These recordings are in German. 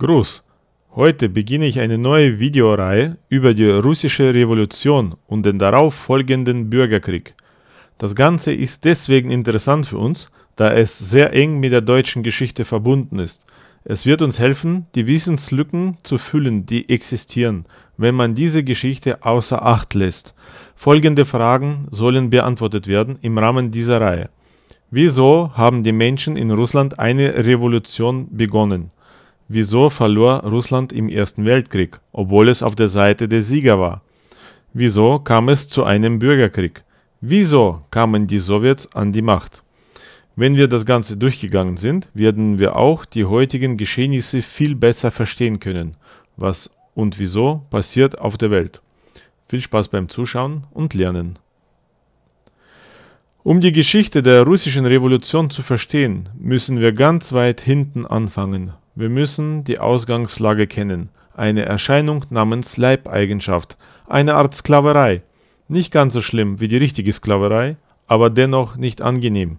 Gruß! Heute beginne ich eine neue Videoreihe über die russische Revolution und den darauf folgenden Bürgerkrieg. Das Ganze ist deswegen interessant für uns, da es sehr eng mit der deutschen Geschichte verbunden ist. Es wird uns helfen, die Wissenslücken zu füllen, die existieren, wenn man diese Geschichte außer Acht lässt. Folgende Fragen sollen beantwortet werden im Rahmen dieser Reihe. Wieso haben die Menschen in Russland eine Revolution begonnen? Wieso verlor Russland im Ersten Weltkrieg, obwohl es auf der Seite der Sieger war? Wieso kam es zu einem Bürgerkrieg? Wieso kamen die Sowjets an die Macht? Wenn wir das Ganze durchgegangen sind, werden wir auch die heutigen Geschehnisse viel besser verstehen können, was und wieso passiert auf der Welt. Viel Spaß beim Zuschauen und Lernen. Um die Geschichte der russischen Revolution zu verstehen, müssen wir ganz weit hinten anfangen, wir müssen die Ausgangslage kennen. Eine Erscheinung namens Leibeigenschaft, eine Art Sklaverei. Nicht ganz so schlimm wie die richtige Sklaverei, aber dennoch nicht angenehm.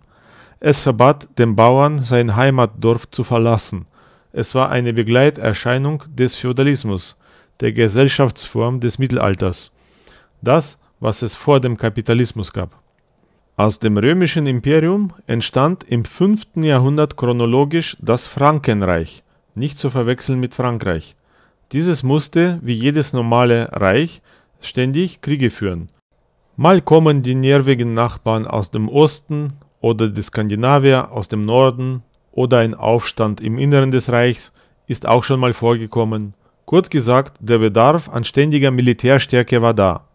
Es verbat dem Bauern, sein Heimatdorf zu verlassen. Es war eine Begleiterscheinung des Feudalismus, der Gesellschaftsform des Mittelalters. Das, was es vor dem Kapitalismus gab. Aus dem römischen Imperium entstand im 5. Jahrhundert chronologisch das Frankenreich nicht zu verwechseln mit Frankreich. Dieses musste, wie jedes normale Reich, ständig Kriege führen. Mal kommen die nervigen Nachbarn aus dem Osten oder die Skandinavier aus dem Norden oder ein Aufstand im Inneren des Reichs ist auch schon mal vorgekommen. Kurz gesagt, der Bedarf an ständiger Militärstärke war da.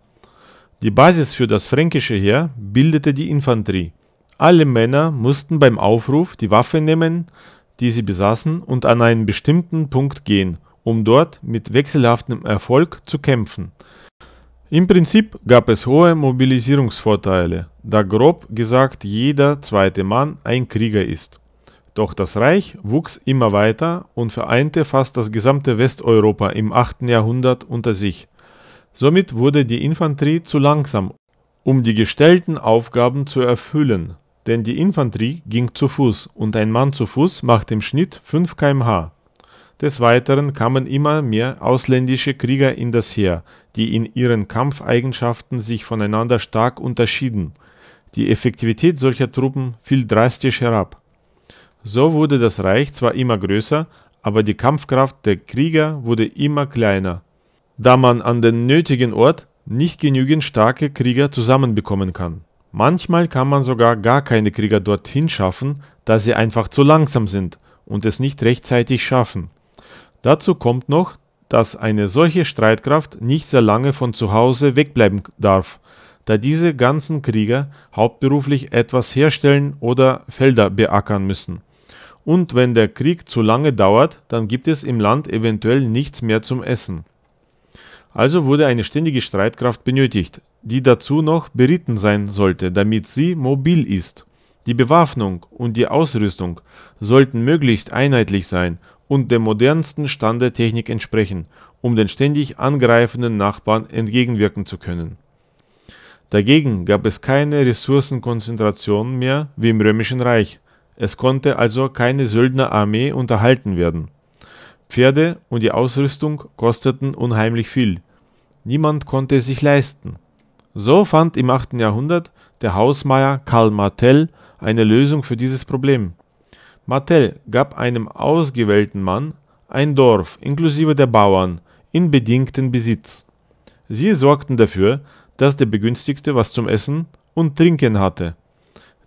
Die Basis für das fränkische Heer bildete die Infanterie. Alle Männer mussten beim Aufruf die Waffe nehmen, die sie besaßen, und an einen bestimmten Punkt gehen, um dort mit wechselhaftem Erfolg zu kämpfen. Im Prinzip gab es hohe Mobilisierungsvorteile, da grob gesagt jeder zweite Mann ein Krieger ist. Doch das Reich wuchs immer weiter und vereinte fast das gesamte Westeuropa im 8. Jahrhundert unter sich. Somit wurde die Infanterie zu langsam, um die gestellten Aufgaben zu erfüllen denn die Infanterie ging zu Fuß und ein Mann zu Fuß macht im Schnitt 5 km/h. Des Weiteren kamen immer mehr ausländische Krieger in das Heer, die in ihren Kampfeigenschaften sich voneinander stark unterschieden. Die Effektivität solcher Truppen fiel drastisch herab. So wurde das Reich zwar immer größer, aber die Kampfkraft der Krieger wurde immer kleiner, da man an den nötigen Ort nicht genügend starke Krieger zusammenbekommen kann. Manchmal kann man sogar gar keine Krieger dorthin schaffen, da sie einfach zu langsam sind und es nicht rechtzeitig schaffen. Dazu kommt noch, dass eine solche Streitkraft nicht sehr lange von zu Hause wegbleiben darf, da diese ganzen Krieger hauptberuflich etwas herstellen oder Felder beackern müssen. Und wenn der Krieg zu lange dauert, dann gibt es im Land eventuell nichts mehr zum Essen. Also wurde eine ständige Streitkraft benötigt, die dazu noch beritten sein sollte, damit sie mobil ist. Die Bewaffnung und die Ausrüstung sollten möglichst einheitlich sein und dem modernsten Stand der Technik entsprechen, um den ständig angreifenden Nachbarn entgegenwirken zu können. Dagegen gab es keine Ressourcenkonzentration mehr wie im Römischen Reich. Es konnte also keine Söldnerarmee unterhalten werden Pferde und die Ausrüstung kosteten unheimlich viel. Niemand konnte es sich leisten. So fand im 8. Jahrhundert der Hausmeier Karl Martell eine Lösung für dieses Problem. Martell gab einem ausgewählten Mann ein Dorf inklusive der Bauern in bedingten Besitz. Sie sorgten dafür, dass der Begünstigte was zum Essen und Trinken hatte.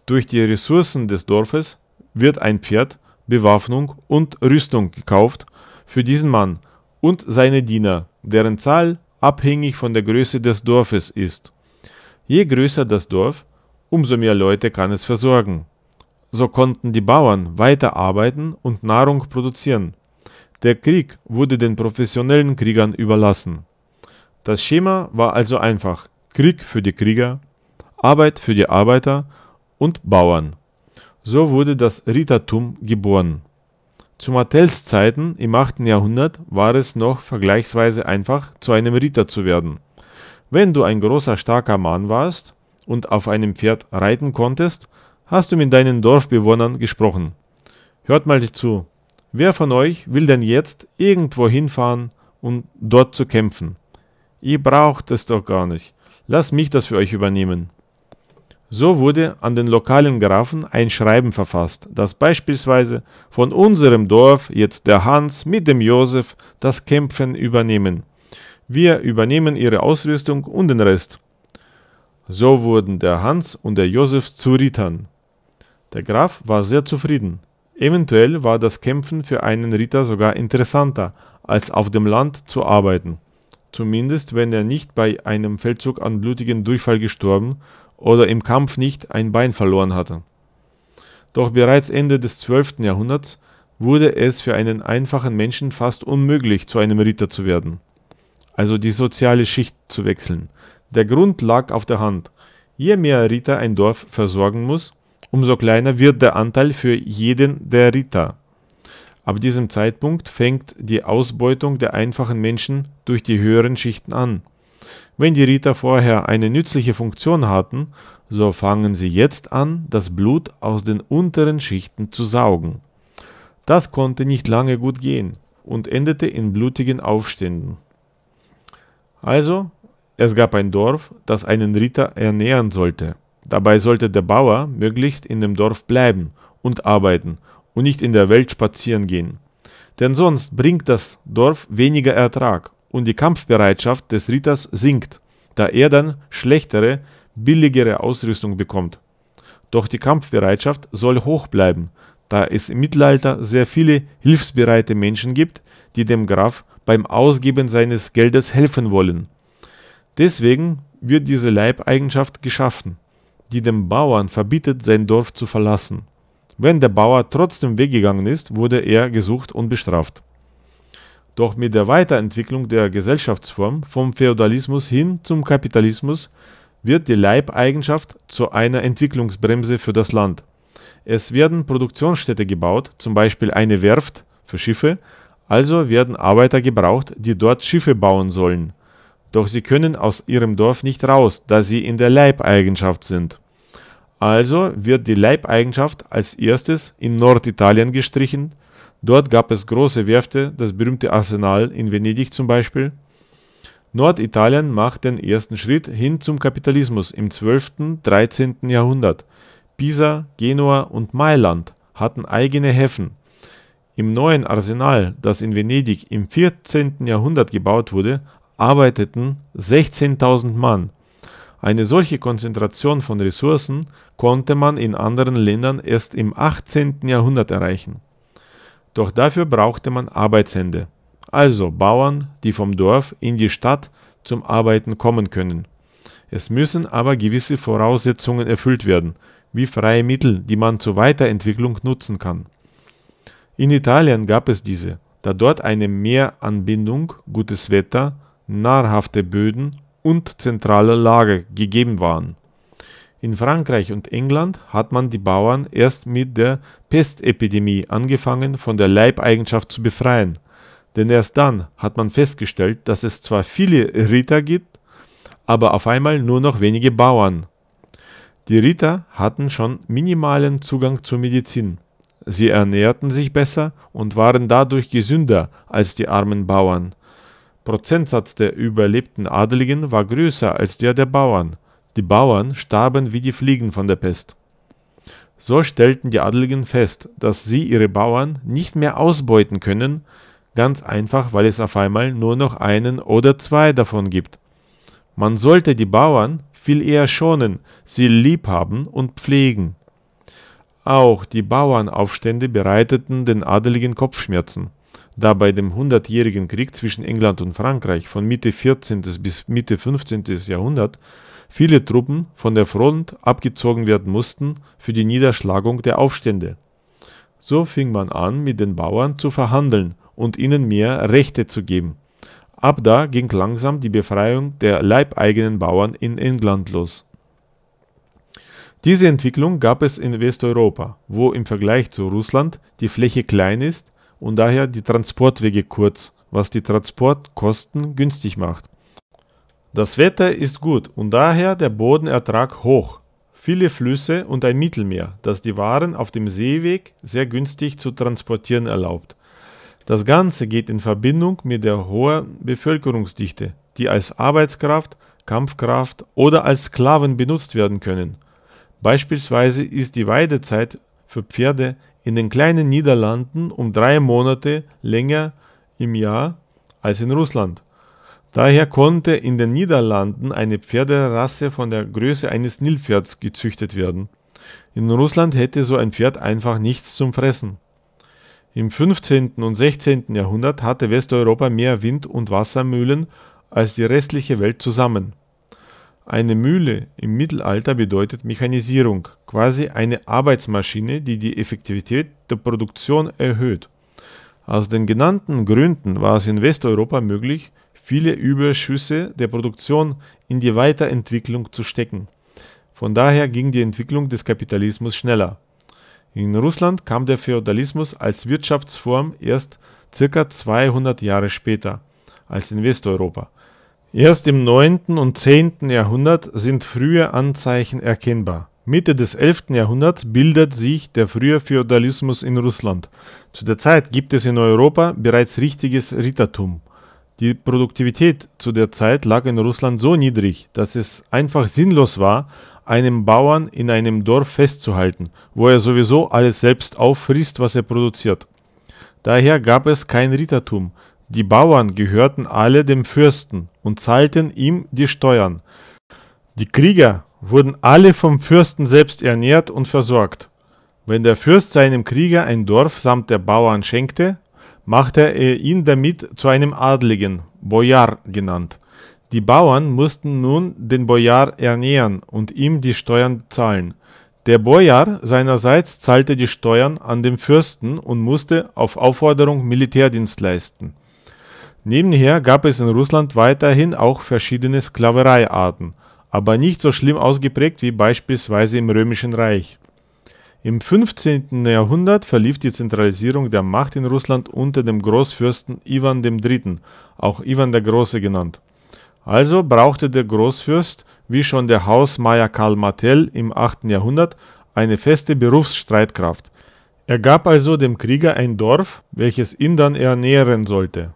Durch die Ressourcen des Dorfes wird ein Pferd, Bewaffnung und Rüstung gekauft für diesen Mann und seine Diener, deren Zahl abhängig von der Größe des Dorfes ist. Je größer das Dorf, umso mehr Leute kann es versorgen. So konnten die Bauern weiter arbeiten und Nahrung produzieren. Der Krieg wurde den professionellen Kriegern überlassen. Das Schema war also einfach Krieg für die Krieger, Arbeit für die Arbeiter und Bauern. So wurde das Rittertum geboren. Zu Martells Zeiten im 8. Jahrhundert war es noch vergleichsweise einfach, zu einem Ritter zu werden. Wenn du ein großer starker Mann warst und auf einem Pferd reiten konntest, hast du mit deinen Dorfbewohnern gesprochen. Hört mal zu. Wer von euch will denn jetzt irgendwo hinfahren, um dort zu kämpfen? Ihr braucht es doch gar nicht. Lasst mich das für euch übernehmen. So wurde an den lokalen Grafen ein Schreiben verfasst, dass beispielsweise von unserem Dorf jetzt der Hans mit dem Josef das Kämpfen übernehmen. Wir übernehmen ihre Ausrüstung und den Rest. So wurden der Hans und der Josef zu Rittern. Der Graf war sehr zufrieden. Eventuell war das Kämpfen für einen Ritter sogar interessanter, als auf dem Land zu arbeiten. Zumindest wenn er nicht bei einem Feldzug an blutigen Durchfall gestorben oder im Kampf nicht ein Bein verloren hatte. Doch bereits Ende des 12. Jahrhunderts wurde es für einen einfachen Menschen fast unmöglich, zu einem Ritter zu werden, also die soziale Schicht zu wechseln. Der Grund lag auf der Hand. Je mehr Ritter ein Dorf versorgen muss, umso kleiner wird der Anteil für jeden der Ritter. Ab diesem Zeitpunkt fängt die Ausbeutung der einfachen Menschen durch die höheren Schichten an. Wenn die Ritter vorher eine nützliche Funktion hatten, so fangen sie jetzt an, das Blut aus den unteren Schichten zu saugen. Das konnte nicht lange gut gehen und endete in blutigen Aufständen. Also, es gab ein Dorf, das einen Ritter ernähren sollte. Dabei sollte der Bauer möglichst in dem Dorf bleiben und arbeiten und nicht in der Welt spazieren gehen. Denn sonst bringt das Dorf weniger Ertrag und die Kampfbereitschaft des Ritters sinkt, da er dann schlechtere, billigere Ausrüstung bekommt. Doch die Kampfbereitschaft soll hoch bleiben, da es im Mittelalter sehr viele hilfsbereite Menschen gibt, die dem Graf beim Ausgeben seines Geldes helfen wollen. Deswegen wird diese Leibeigenschaft geschaffen, die dem Bauern verbietet, sein Dorf zu verlassen. Wenn der Bauer trotzdem weggegangen ist, wurde er gesucht und bestraft. Doch mit der Weiterentwicklung der Gesellschaftsform vom Feudalismus hin zum Kapitalismus wird die Leibeigenschaft zu einer Entwicklungsbremse für das Land. Es werden Produktionsstädte gebaut, zum Beispiel eine Werft für Schiffe, also werden Arbeiter gebraucht, die dort Schiffe bauen sollen. Doch sie können aus ihrem Dorf nicht raus, da sie in der Leibeigenschaft sind. Also wird die Leibeigenschaft als erstes in Norditalien gestrichen, Dort gab es große Werfte, das berühmte Arsenal in Venedig zum Beispiel. Norditalien macht den ersten Schritt hin zum Kapitalismus im 12. 13. Jahrhundert. Pisa, Genua und Mailand hatten eigene Häfen. Im neuen Arsenal, das in Venedig im 14. Jahrhundert gebaut wurde, arbeiteten 16.000 Mann. Eine solche Konzentration von Ressourcen konnte man in anderen Ländern erst im 18. Jahrhundert erreichen doch dafür brauchte man Arbeitshände, also Bauern, die vom Dorf in die Stadt zum Arbeiten kommen können. Es müssen aber gewisse Voraussetzungen erfüllt werden, wie freie Mittel, die man zur Weiterentwicklung nutzen kann. In Italien gab es diese, da dort eine Meeranbindung, gutes Wetter, nahrhafte Böden und zentrale Lage gegeben waren in Frankreich und England hat man die Bauern erst mit der Pestepidemie angefangen von der Leibeigenschaft zu befreien, denn erst dann hat man festgestellt, dass es zwar viele Ritter gibt, aber auf einmal nur noch wenige Bauern. Die Ritter hatten schon minimalen Zugang zur Medizin. Sie ernährten sich besser und waren dadurch gesünder als die armen Bauern. Prozentsatz der überlebten Adeligen war größer als der der Bauern die Bauern starben wie die Fliegen von der Pest. So stellten die Adligen fest, dass sie ihre Bauern nicht mehr ausbeuten können, ganz einfach, weil es auf einmal nur noch einen oder zwei davon gibt. Man sollte die Bauern viel eher schonen, sie lieb haben und pflegen. Auch die Bauernaufstände bereiteten den Adeligen Kopfschmerzen. Da bei dem Hundertjährigen Krieg zwischen England und Frankreich von Mitte 14. bis Mitte 15. Jahrhundert viele Truppen von der Front abgezogen werden mussten für die Niederschlagung der Aufstände. So fing man an, mit den Bauern zu verhandeln und ihnen mehr Rechte zu geben. Ab da ging langsam die Befreiung der leibeigenen Bauern in England los. Diese Entwicklung gab es in Westeuropa, wo im Vergleich zu Russland die Fläche klein ist und daher die Transportwege kurz, was die Transportkosten günstig macht. Das Wetter ist gut und daher der Bodenertrag hoch. Viele Flüsse und ein Mittelmeer, das die Waren auf dem Seeweg sehr günstig zu transportieren erlaubt. Das Ganze geht in Verbindung mit der hohen Bevölkerungsdichte, die als Arbeitskraft, Kampfkraft oder als Sklaven benutzt werden können. Beispielsweise ist die Weidezeit für Pferde in den kleinen Niederlanden um drei Monate länger im Jahr als in Russland. Daher konnte in den Niederlanden eine Pferderasse von der Größe eines Nilpferds gezüchtet werden. In Russland hätte so ein Pferd einfach nichts zum Fressen. Im 15. und 16. Jahrhundert hatte Westeuropa mehr Wind- und Wassermühlen als die restliche Welt zusammen. Eine Mühle im Mittelalter bedeutet Mechanisierung, quasi eine Arbeitsmaschine, die die Effektivität der Produktion erhöht. Aus den genannten Gründen war es in Westeuropa möglich, viele Überschüsse der Produktion in die Weiterentwicklung zu stecken. Von daher ging die Entwicklung des Kapitalismus schneller. In Russland kam der Feudalismus als Wirtschaftsform erst ca. 200 Jahre später als in Westeuropa. Erst im 9. und 10. Jahrhundert sind frühe Anzeichen erkennbar. Mitte des 11. Jahrhunderts bildet sich der frühe Feudalismus in Russland. Zu der Zeit gibt es in Europa bereits richtiges Rittertum. Die Produktivität zu der Zeit lag in Russland so niedrig, dass es einfach sinnlos war, einen Bauern in einem Dorf festzuhalten, wo er sowieso alles selbst auffrisst, was er produziert. Daher gab es kein Rittertum. Die Bauern gehörten alle dem Fürsten und zahlten ihm die Steuern. Die Krieger wurden alle vom Fürsten selbst ernährt und versorgt. Wenn der Fürst seinem Krieger ein Dorf samt der Bauern schenkte, machte er ihn damit zu einem Adligen, Bojar genannt. Die Bauern mussten nun den Bojar ernähren und ihm die Steuern zahlen. Der Bojar seinerseits zahlte die Steuern an den Fürsten und musste auf Aufforderung Militärdienst leisten. Nebenher gab es in Russland weiterhin auch verschiedene Sklavereiarten, aber nicht so schlimm ausgeprägt wie beispielsweise im Römischen Reich. Im 15. Jahrhundert verlief die Zentralisierung der Macht in Russland unter dem Großfürsten Ivan III., auch Ivan der Große genannt. Also brauchte der Großfürst, wie schon der Hausmeier Karl Martell im 8. Jahrhundert, eine feste Berufsstreitkraft. Er gab also dem Krieger ein Dorf, welches ihn dann ernähren sollte.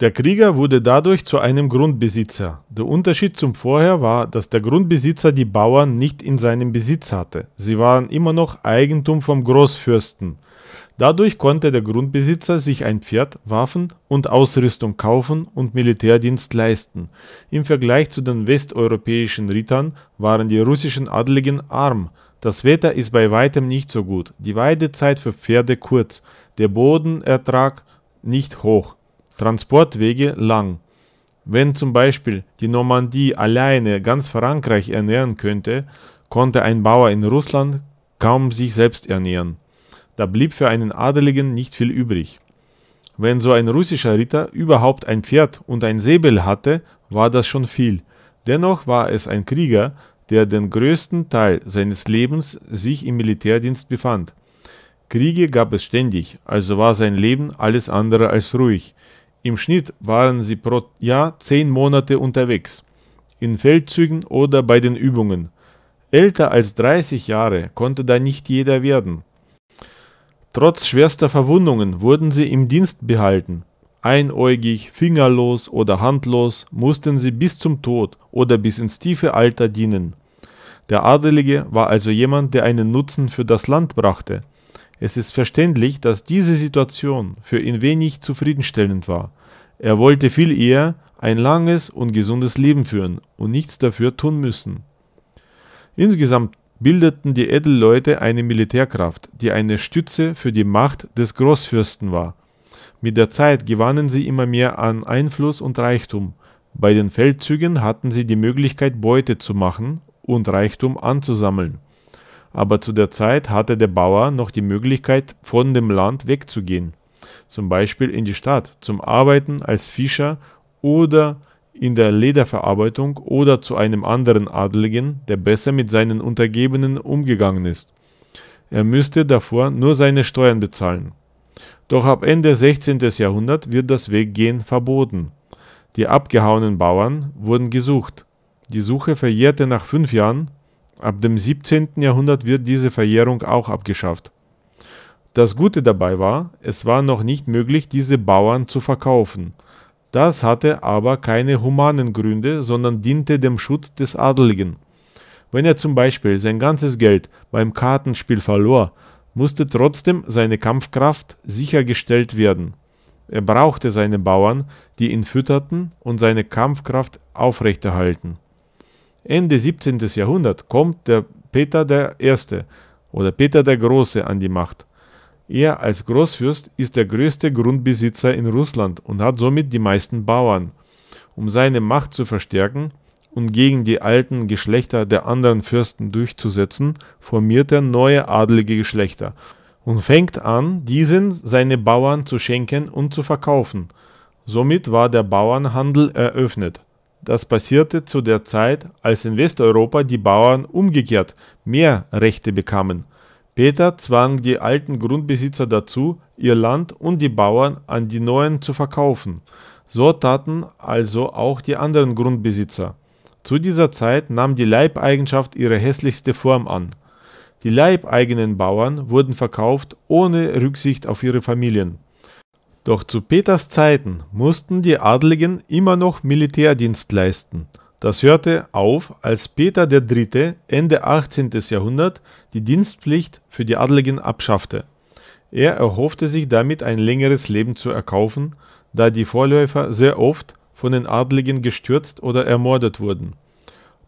Der Krieger wurde dadurch zu einem Grundbesitzer. Der Unterschied zum Vorher war, dass der Grundbesitzer die Bauern nicht in seinem Besitz hatte. Sie waren immer noch Eigentum vom Großfürsten. Dadurch konnte der Grundbesitzer sich ein Pferd, Waffen und Ausrüstung kaufen und Militärdienst leisten. Im Vergleich zu den westeuropäischen Rittern waren die russischen Adligen arm. Das Wetter ist bei weitem nicht so gut, die Weidezeit für Pferde kurz, der Bodenertrag nicht hoch. Transportwege lang. Wenn zum Beispiel die Normandie alleine ganz Frankreich ernähren könnte, konnte ein Bauer in Russland kaum sich selbst ernähren. Da blieb für einen Adeligen nicht viel übrig. Wenn so ein russischer Ritter überhaupt ein Pferd und ein Säbel hatte, war das schon viel. Dennoch war es ein Krieger, der den größten Teil seines Lebens sich im Militärdienst befand. Kriege gab es ständig, also war sein Leben alles andere als ruhig. Im Schnitt waren sie pro Jahr zehn Monate unterwegs, in Feldzügen oder bei den Übungen. Älter als 30 Jahre konnte da nicht jeder werden. Trotz schwerster Verwundungen wurden sie im Dienst behalten. Einäugig, fingerlos oder handlos mussten sie bis zum Tod oder bis ins tiefe Alter dienen. Der Adelige war also jemand, der einen Nutzen für das Land brachte, es ist verständlich, dass diese Situation für ihn wenig zufriedenstellend war. Er wollte viel eher ein langes und gesundes Leben führen und nichts dafür tun müssen. Insgesamt bildeten die Edelleute eine Militärkraft, die eine Stütze für die Macht des Großfürsten war. Mit der Zeit gewannen sie immer mehr an Einfluss und Reichtum. Bei den Feldzügen hatten sie die Möglichkeit, Beute zu machen und Reichtum anzusammeln aber zu der Zeit hatte der Bauer noch die Möglichkeit, von dem Land wegzugehen, zum Beispiel in die Stadt, zum Arbeiten als Fischer oder in der Lederverarbeitung oder zu einem anderen Adligen, der besser mit seinen Untergebenen umgegangen ist. Er müsste davor nur seine Steuern bezahlen. Doch ab Ende 16. Jahrhundert wird das Weggehen verboten. Die abgehauenen Bauern wurden gesucht. Die Suche verjährte nach fünf Jahren Ab dem 17. Jahrhundert wird diese Verjährung auch abgeschafft. Das Gute dabei war, es war noch nicht möglich, diese Bauern zu verkaufen. Das hatte aber keine humanen Gründe, sondern diente dem Schutz des Adeligen. Wenn er zum Beispiel sein ganzes Geld beim Kartenspiel verlor, musste trotzdem seine Kampfkraft sichergestellt werden. Er brauchte seine Bauern, die ihn fütterten und seine Kampfkraft aufrechterhalten. Ende 17. Jahrhundert kommt der Peter der Erste oder Peter der Große an die Macht. Er als Großfürst ist der größte Grundbesitzer in Russland und hat somit die meisten Bauern. Um seine Macht zu verstärken und gegen die alten Geschlechter der anderen Fürsten durchzusetzen, formiert er neue adelige Geschlechter und fängt an, diesen seine Bauern zu schenken und zu verkaufen. Somit war der Bauernhandel eröffnet. Das passierte zu der Zeit, als in Westeuropa die Bauern umgekehrt mehr Rechte bekamen. Peter zwang die alten Grundbesitzer dazu, ihr Land und die Bauern an die neuen zu verkaufen. So taten also auch die anderen Grundbesitzer. Zu dieser Zeit nahm die Leibeigenschaft ihre hässlichste Form an. Die leibeigenen Bauern wurden verkauft ohne Rücksicht auf ihre Familien. Doch zu Peters Zeiten mussten die Adligen immer noch Militärdienst leisten. Das hörte auf, als Peter III. Ende 18. Jahrhundert die Dienstpflicht für die Adligen abschaffte. Er erhoffte sich damit ein längeres Leben zu erkaufen, da die Vorläufer sehr oft von den Adligen gestürzt oder ermordet wurden.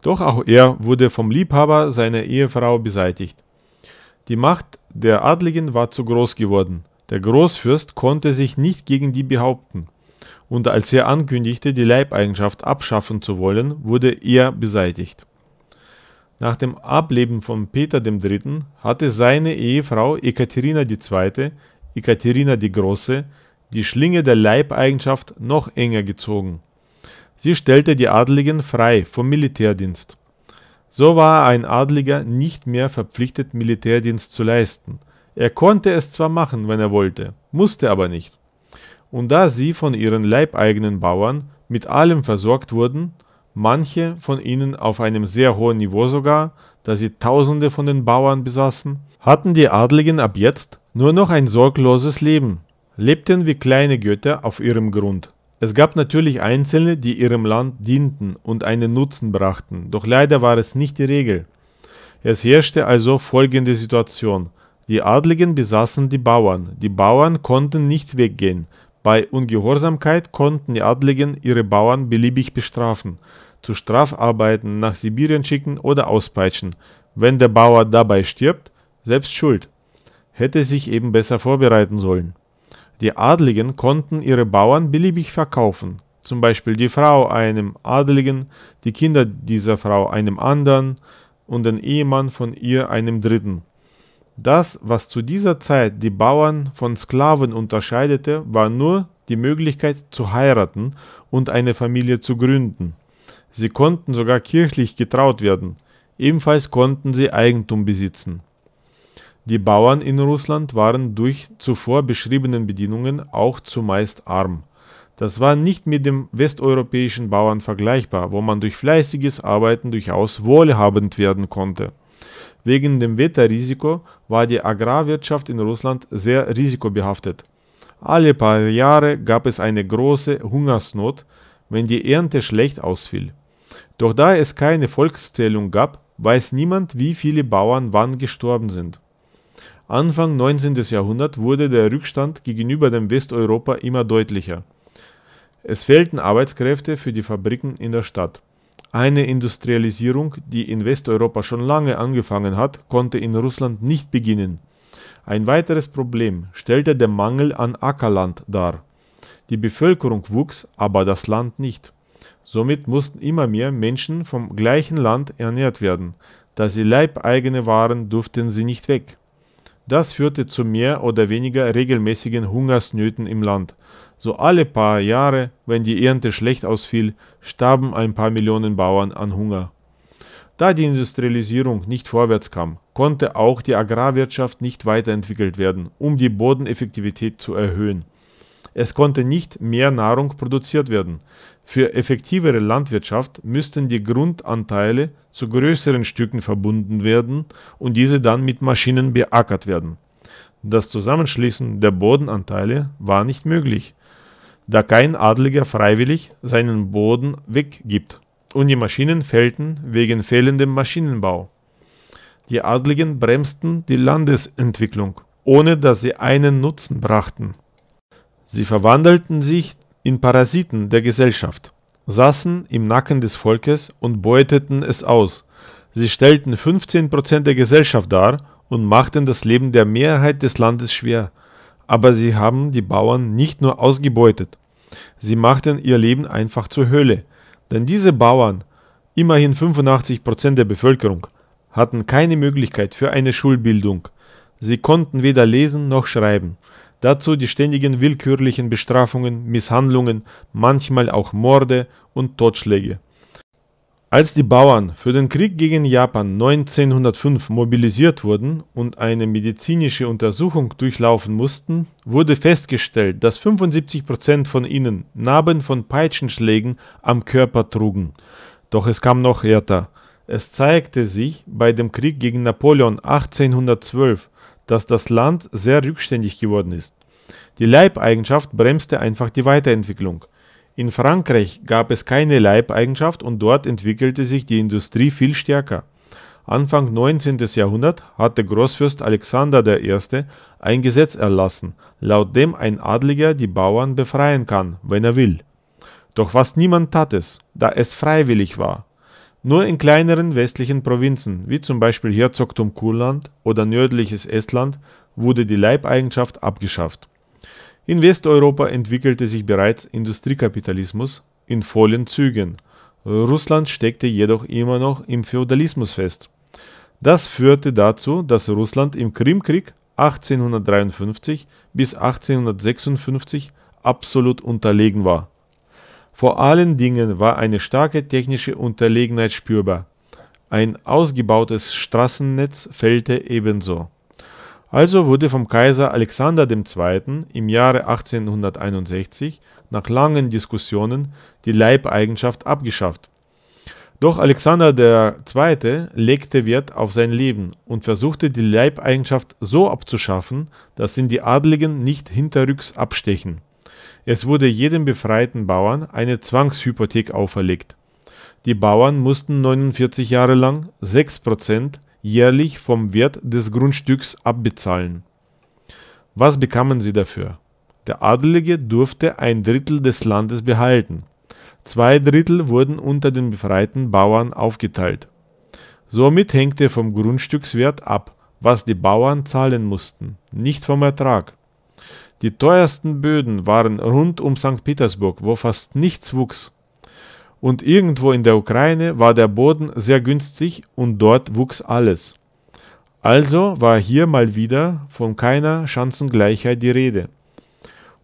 Doch auch er wurde vom Liebhaber seiner Ehefrau beseitigt. Die Macht der Adligen war zu groß geworden. Der Großfürst konnte sich nicht gegen die behaupten, und als er ankündigte, die Leibeigenschaft abschaffen zu wollen, wurde er beseitigt. Nach dem Ableben von Peter III. hatte seine Ehefrau Ekaterina II., Ekaterina die Große, die Schlinge der Leibeigenschaft noch enger gezogen. Sie stellte die Adligen frei vom Militärdienst. So war ein Adliger nicht mehr verpflichtet, Militärdienst zu leisten – er konnte es zwar machen, wenn er wollte, musste aber nicht. Und da sie von ihren leibeigenen Bauern mit allem versorgt wurden, manche von ihnen auf einem sehr hohen Niveau sogar, da sie Tausende von den Bauern besaßen, hatten die Adligen ab jetzt nur noch ein sorgloses Leben, lebten wie kleine Götter auf ihrem Grund. Es gab natürlich Einzelne, die ihrem Land dienten und einen Nutzen brachten, doch leider war es nicht die Regel. Es herrschte also folgende Situation – die Adligen besaßen die Bauern, die Bauern konnten nicht weggehen. Bei Ungehorsamkeit konnten die Adligen ihre Bauern beliebig bestrafen, zu Strafarbeiten nach Sibirien schicken oder auspeitschen. Wenn der Bauer dabei stirbt, selbst schuld. Hätte sich eben besser vorbereiten sollen. Die Adligen konnten ihre Bauern beliebig verkaufen, zum Beispiel die Frau einem Adligen, die Kinder dieser Frau einem anderen und den Ehemann von ihr einem Dritten. Das, was zu dieser Zeit die Bauern von Sklaven unterscheidete, war nur die Möglichkeit zu heiraten und eine Familie zu gründen. Sie konnten sogar kirchlich getraut werden, ebenfalls konnten sie Eigentum besitzen. Die Bauern in Russland waren durch zuvor beschriebenen Bedingungen auch zumeist arm. Das war nicht mit dem westeuropäischen Bauern vergleichbar, wo man durch fleißiges Arbeiten durchaus wohlhabend werden konnte. Wegen dem Wetterrisiko war die Agrarwirtschaft in Russland sehr risikobehaftet. Alle paar Jahre gab es eine große Hungersnot, wenn die Ernte schlecht ausfiel. Doch da es keine Volkszählung gab, weiß niemand, wie viele Bauern wann gestorben sind. Anfang 19. Jahrhundert wurde der Rückstand gegenüber dem Westeuropa immer deutlicher. Es fehlten Arbeitskräfte für die Fabriken in der Stadt. Eine Industrialisierung, die in Westeuropa schon lange angefangen hat, konnte in Russland nicht beginnen. Ein weiteres Problem stellte der Mangel an Ackerland dar. Die Bevölkerung wuchs, aber das Land nicht. Somit mussten immer mehr Menschen vom gleichen Land ernährt werden. Da sie Leibeigene waren, durften sie nicht weg. Das führte zu mehr oder weniger regelmäßigen Hungersnöten im Land. So alle paar Jahre, wenn die Ernte schlecht ausfiel, starben ein paar Millionen Bauern an Hunger. Da die Industrialisierung nicht vorwärts kam, konnte auch die Agrarwirtschaft nicht weiterentwickelt werden, um die Bodeneffektivität zu erhöhen. Es konnte nicht mehr Nahrung produziert werden. Für effektivere Landwirtschaft müssten die Grundanteile zu größeren Stücken verbunden werden und diese dann mit Maschinen beackert werden. Das Zusammenschließen der Bodenanteile war nicht möglich, da kein Adliger freiwillig seinen Boden weggibt und die Maschinen fehlten wegen fehlendem Maschinenbau. Die Adligen bremsten die Landesentwicklung, ohne dass sie einen Nutzen brachten. Sie verwandelten sich in Parasiten der Gesellschaft, saßen im Nacken des Volkes und beuteten es aus. Sie stellten 15% der Gesellschaft dar und machten das Leben der Mehrheit des Landes schwer. Aber sie haben die Bauern nicht nur ausgebeutet, sie machten ihr Leben einfach zur Höhle. Denn diese Bauern, immerhin 85% der Bevölkerung, hatten keine Möglichkeit für eine Schulbildung. Sie konnten weder lesen noch schreiben. Dazu die ständigen willkürlichen Bestrafungen, Misshandlungen, manchmal auch Morde und Totschläge. Als die Bauern für den Krieg gegen Japan 1905 mobilisiert wurden und eine medizinische Untersuchung durchlaufen mussten, wurde festgestellt, dass 75% Prozent von ihnen Narben von Peitschenschlägen am Körper trugen. Doch es kam noch härter. Es zeigte sich bei dem Krieg gegen Napoleon 1812, dass das Land sehr rückständig geworden ist. Die Leibeigenschaft bremste einfach die Weiterentwicklung. In Frankreich gab es keine Leibeigenschaft und dort entwickelte sich die Industrie viel stärker. Anfang 19. Jahrhundert hatte Großfürst Alexander I. ein Gesetz erlassen, laut dem ein Adliger die Bauern befreien kann, wenn er will. Doch was niemand tat es, da es freiwillig war. Nur in kleineren westlichen Provinzen, wie zum Beispiel Herzogtum Kurland oder nördliches Estland, wurde die Leibeigenschaft abgeschafft. In Westeuropa entwickelte sich bereits Industriekapitalismus in vollen Zügen. Russland steckte jedoch immer noch im Feudalismus fest. Das führte dazu, dass Russland im Krimkrieg 1853 bis 1856 absolut unterlegen war vor allen Dingen war eine starke technische Unterlegenheit spürbar. Ein ausgebautes Straßennetz fehlte ebenso. Also wurde vom Kaiser Alexander II. im Jahre 1861 nach langen Diskussionen die Leibeigenschaft abgeschafft. Doch Alexander II. legte Wert auf sein Leben und versuchte die Leibeigenschaft so abzuschaffen, dass ihn die Adligen nicht hinterrücks abstechen. Es wurde jedem befreiten Bauern eine Zwangshypothek auferlegt. Die Bauern mussten 49 Jahre lang 6% jährlich vom Wert des Grundstücks abbezahlen. Was bekamen sie dafür? Der Adelige durfte ein Drittel des Landes behalten. Zwei Drittel wurden unter den befreiten Bauern aufgeteilt. Somit hängte vom Grundstückswert ab, was die Bauern zahlen mussten, nicht vom Ertrag. Die teuersten Böden waren rund um St. Petersburg, wo fast nichts wuchs. Und irgendwo in der Ukraine war der Boden sehr günstig und dort wuchs alles. Also war hier mal wieder von keiner Chancengleichheit die Rede.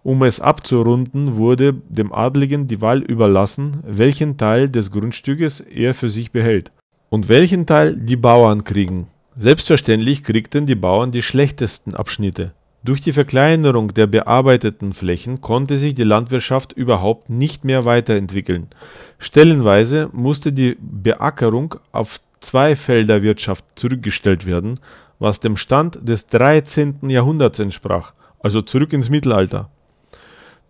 Um es abzurunden, wurde dem Adligen die Wahl überlassen, welchen Teil des Grundstückes er für sich behält und welchen Teil die Bauern kriegen. Selbstverständlich kriegten die Bauern die schlechtesten Abschnitte. Durch die Verkleinerung der bearbeiteten Flächen konnte sich die Landwirtschaft überhaupt nicht mehr weiterentwickeln. Stellenweise musste die Beackerung auf Zweifelderwirtschaft zurückgestellt werden, was dem Stand des 13. Jahrhunderts entsprach, also zurück ins Mittelalter.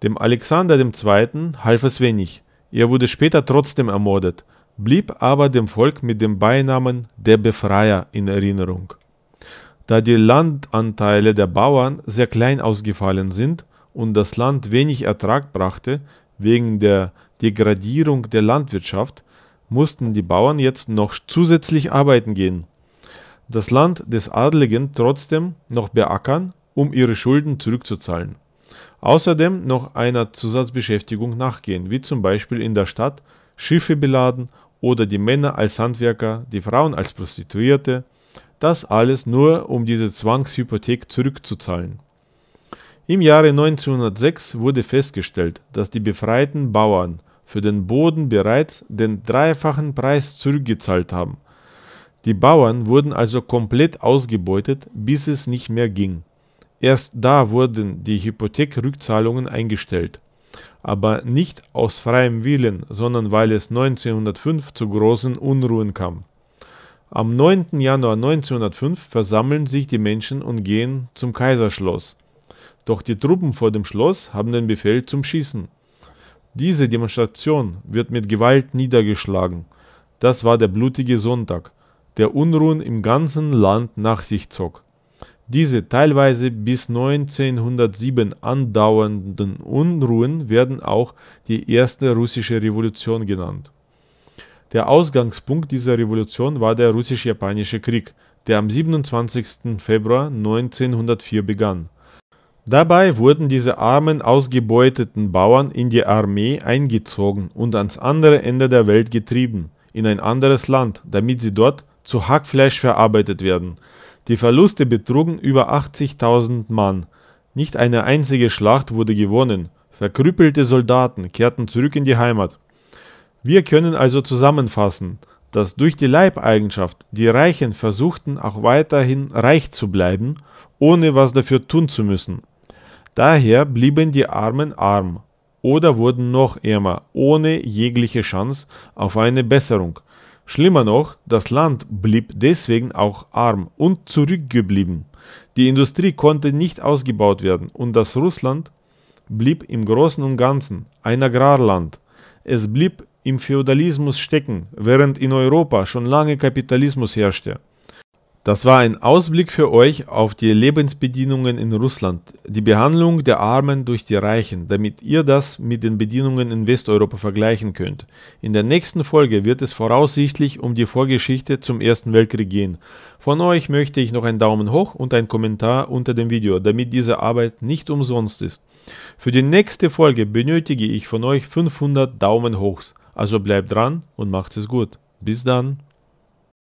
Dem Alexander II. half es wenig. Er wurde später trotzdem ermordet, blieb aber dem Volk mit dem Beinamen der Befreier in Erinnerung. Da die Landanteile der Bauern sehr klein ausgefallen sind und das Land wenig Ertrag brachte wegen der Degradierung der Landwirtschaft, mussten die Bauern jetzt noch zusätzlich arbeiten gehen. Das Land des Adligen trotzdem noch beackern, um ihre Schulden zurückzuzahlen. Außerdem noch einer Zusatzbeschäftigung nachgehen, wie zum Beispiel in der Stadt Schiffe beladen oder die Männer als Handwerker, die Frauen als Prostituierte, das alles nur, um diese Zwangshypothek zurückzuzahlen. Im Jahre 1906 wurde festgestellt, dass die befreiten Bauern für den Boden bereits den dreifachen Preis zurückgezahlt haben. Die Bauern wurden also komplett ausgebeutet, bis es nicht mehr ging. Erst da wurden die Hypothekrückzahlungen eingestellt. Aber nicht aus freiem Willen, sondern weil es 1905 zu großen Unruhen kam. Am 9. Januar 1905 versammeln sich die Menschen und gehen zum Kaiserschloss. Doch die Truppen vor dem Schloss haben den Befehl zum Schießen. Diese Demonstration wird mit Gewalt niedergeschlagen. Das war der blutige Sonntag, der Unruhen im ganzen Land nach sich zog. Diese teilweise bis 1907 andauernden Unruhen werden auch die erste russische Revolution genannt. Der Ausgangspunkt dieser Revolution war der Russisch-Japanische Krieg, der am 27. Februar 1904 begann. Dabei wurden diese armen, ausgebeuteten Bauern in die Armee eingezogen und ans andere Ende der Welt getrieben, in ein anderes Land, damit sie dort zu Hackfleisch verarbeitet werden. Die Verluste betrugen über 80.000 Mann. Nicht eine einzige Schlacht wurde gewonnen. Verkrüppelte Soldaten kehrten zurück in die Heimat. Wir können also zusammenfassen, dass durch die Leibeigenschaft die Reichen versuchten auch weiterhin reich zu bleiben, ohne was dafür tun zu müssen. Daher blieben die Armen arm oder wurden noch ärmer, ohne jegliche Chance auf eine Besserung. Schlimmer noch, das Land blieb deswegen auch arm und zurückgeblieben. Die Industrie konnte nicht ausgebaut werden und das Russland blieb im Großen und Ganzen ein Agrarland. Es blieb im Feudalismus stecken, während in Europa schon lange Kapitalismus herrschte. Das war ein Ausblick für euch auf die Lebensbedingungen in Russland, die Behandlung der Armen durch die Reichen, damit ihr das mit den Bedingungen in Westeuropa vergleichen könnt. In der nächsten Folge wird es voraussichtlich um die Vorgeschichte zum Ersten Weltkrieg gehen. Von euch möchte ich noch einen Daumen hoch und einen Kommentar unter dem Video, damit diese Arbeit nicht umsonst ist. Für die nächste Folge benötige ich von euch 500 Daumen hochs. Also bleibt dran und macht es gut. Bis dann.